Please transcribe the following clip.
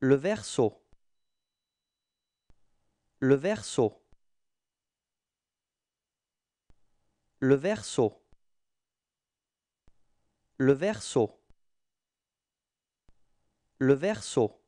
Le verso. Le verso. Le verso. Le verso. Le verso.